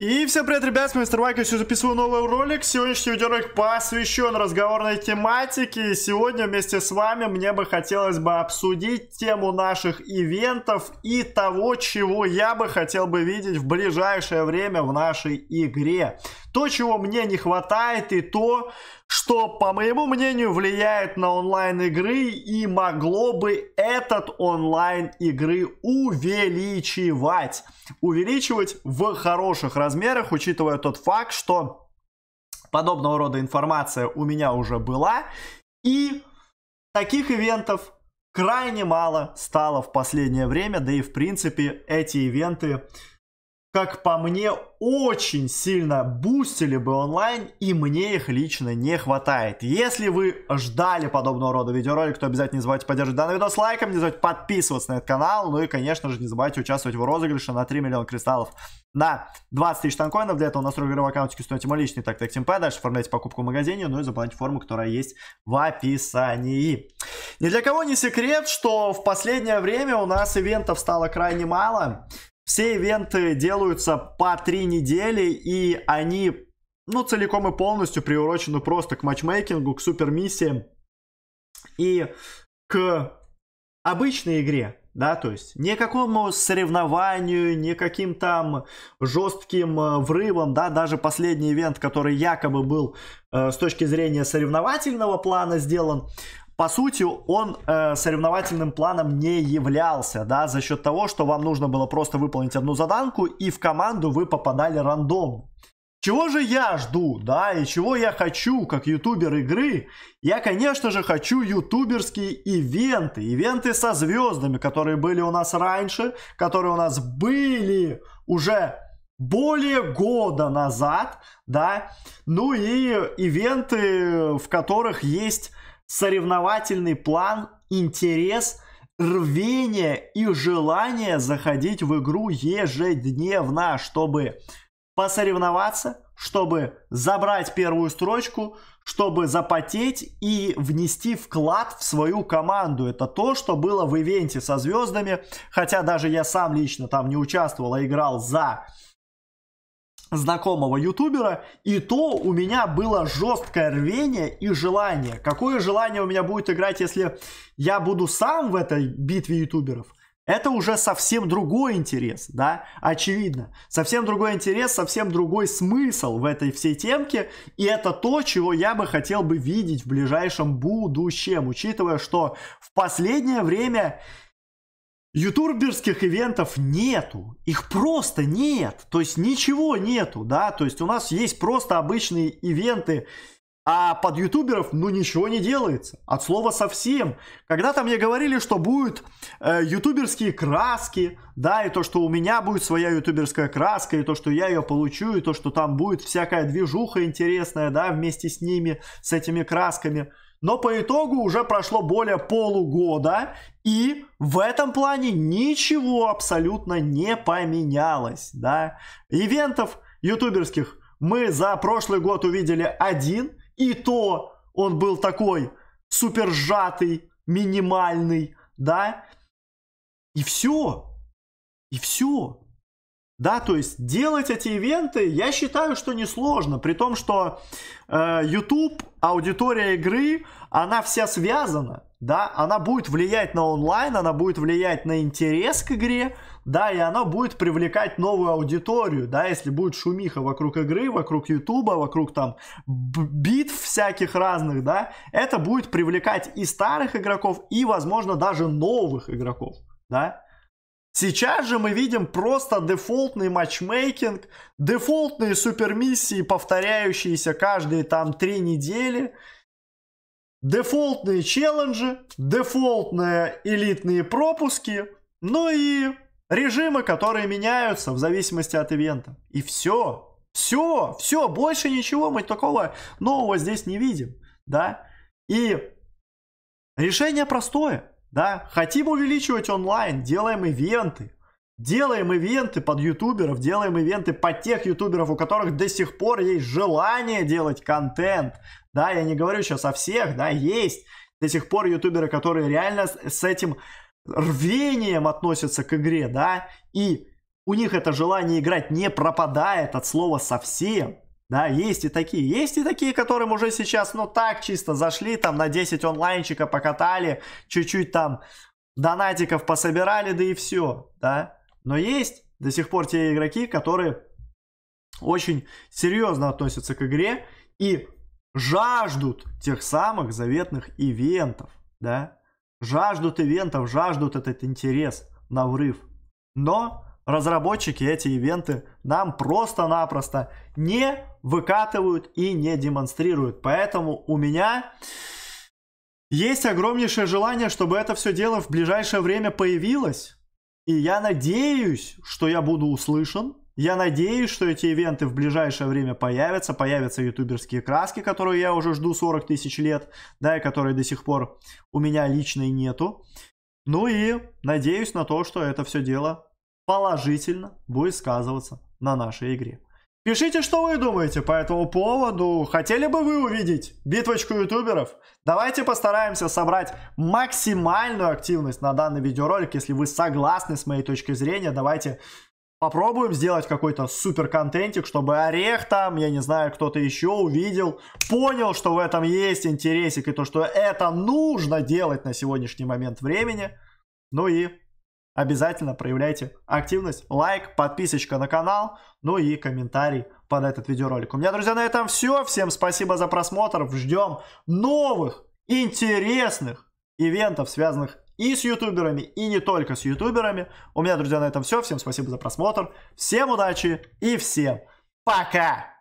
И всем привет, ребят, с вами Мистер Майк, я сегодня записываю новый ролик. Сегодняшний видеоролик посвящен разговорной тематике. И сегодня вместе с вами мне бы хотелось бы обсудить тему наших ивентов и того, чего я бы хотел бы видеть в ближайшее время в нашей игре. То, чего мне не хватает и то, что, по моему мнению, влияет на онлайн-игры и могло бы этот онлайн-игры увеличивать. Увеличивать в хороших размерах, учитывая тот факт, что подобного рода информация у меня уже была. И таких ивентов крайне мало стало в последнее время, да и в принципе эти ивенты как по мне, очень сильно бустили бы онлайн, и мне их лично не хватает. Если вы ждали подобного рода видеоролик, то обязательно не забывайте поддерживать данный видос лайком, не забывайте подписываться на этот канал, ну и, конечно же, не забывайте участвовать в розыгрыше на 3 миллиона кристаллов на 20 тысяч танкоинов. Для этого настройте игровой аккаунтики, стоите мой личный так так темпе, дальше оформляйте покупку в магазине, ну и заполняйте форму, которая есть в описании. Ни для кого не секрет, что в последнее время у нас ивентов стало крайне мало. Все ивенты делаются по три недели, и они, ну, целиком и полностью приурочены просто к матчмейкингу, к супермиссиям и к обычной игре, да, то есть не какому соревнованию, никаким там жестким э, врывом, да, даже последний ивент, который якобы был э, с точки зрения соревновательного плана сделан, по сути, он э, соревновательным планом не являлся, да, за счет того, что вам нужно было просто выполнить одну заданку, и в команду вы попадали рандом. Чего же я жду, да, и чего я хочу, как ютубер игры? Я, конечно же, хочу ютуберские ивенты, ивенты со звездами, которые были у нас раньше, которые у нас были уже более года назад, да, ну и ивенты, в которых есть соревновательный план, интерес, рвение и желание заходить в игру ежедневно, чтобы посоревноваться, чтобы забрать первую строчку, чтобы запотеть и внести вклад в свою команду. Это то, что было в ивенте со звездами, хотя даже я сам лично там не участвовал, а играл за знакомого ютубера, и то у меня было жесткое рвение и желание. Какое желание у меня будет играть, если я буду сам в этой битве ютуберов? Это уже совсем другой интерес, да, очевидно. Совсем другой интерес, совсем другой смысл в этой всей темке. И это то, чего я бы хотел бы видеть в ближайшем будущем, учитывая, что в последнее время Ютуберских ивентов нету, их просто нет, то есть ничего нету, да, то есть у нас есть просто обычные ивенты, а под ютуберов, ну, ничего не делается. От слова совсем. Когда-то мне говорили, что будут э, ютуберские краски, да, и то, что у меня будет своя ютуберская краска, и то, что я ее получу, и то, что там будет всякая движуха интересная, да, вместе с ними, с этими красками – но по итогу уже прошло более полугода, и в этом плане ничего абсолютно не поменялось, да. Ивентов ютуберских мы за прошлый год увидели один, и то он был такой супер сжатый, минимальный, да. И все. И все. Да, то есть делать эти ивенты, я считаю, что несложно, при том, что э, YouTube, аудитория игры, она вся связана, да, она будет влиять на онлайн, она будет влиять на интерес к игре, да, и она будет привлекать новую аудиторию, да, если будет шумиха вокруг игры, вокруг Ютуба, вокруг там битв всяких разных, да, это будет привлекать и старых игроков, и, возможно, даже новых игроков, да. Сейчас же мы видим просто дефолтный матчмейкинг, дефолтные супермиссии, повторяющиеся каждые там три недели, дефолтные челленджи, дефолтные элитные пропуски, ну и режимы, которые меняются в зависимости от ивента. И все, все, все, больше ничего мы такого нового здесь не видим, да? И решение простое – да, хотим увеличивать онлайн, делаем ивенты. Делаем ивенты под ютуберов, делаем ивенты под тех ютуберов, у которых до сих пор есть желание делать контент. Да, я не говорю сейчас о всех, да, есть до сих пор ютуберы, которые реально с этим рвением относятся к игре, да, и у них это желание играть не пропадает от слова совсем. Да, есть и такие, есть и такие, которым уже сейчас, ну так, чисто зашли, там на 10 онлайнчика покатали, чуть-чуть там донатиков пособирали, да и все, да. Но есть до сих пор те игроки, которые очень серьезно относятся к игре и жаждут тех самых заветных ивентов, да. Жаждут ивентов, жаждут этот интерес на врыв. Но разработчики эти ивенты нам просто-напросто не выкатывают и не демонстрируют. Поэтому у меня есть огромнейшее желание, чтобы это все дело в ближайшее время появилось. И я надеюсь, что я буду услышан. Я надеюсь, что эти ивенты в ближайшее время появятся. Появятся ютуберские краски, которые я уже жду 40 тысяч лет, да, и которые до сих пор у меня личной нету. Ну и надеюсь на то, что это все дело положительно будет сказываться на нашей игре. Пишите, что вы думаете по этому поводу. Хотели бы вы увидеть битвочку ютуберов? Давайте постараемся собрать максимальную активность на данный видеоролик. Если вы согласны с моей точкой зрения, давайте попробуем сделать какой-то супер контентик, чтобы Орех там, я не знаю, кто-то еще увидел, понял, что в этом есть интересик и то, что это нужно делать на сегодняшний момент времени. Ну и обязательно проявляйте активность, лайк, подписочка на канал, ну и комментарий под этот видеоролик. У меня, друзья, на этом все. Всем спасибо за просмотр. Ждем новых интересных ивентов, связанных и с ютуберами, и не только с ютуберами. У меня, друзья, на этом все. Всем спасибо за просмотр. Всем удачи и всем пока!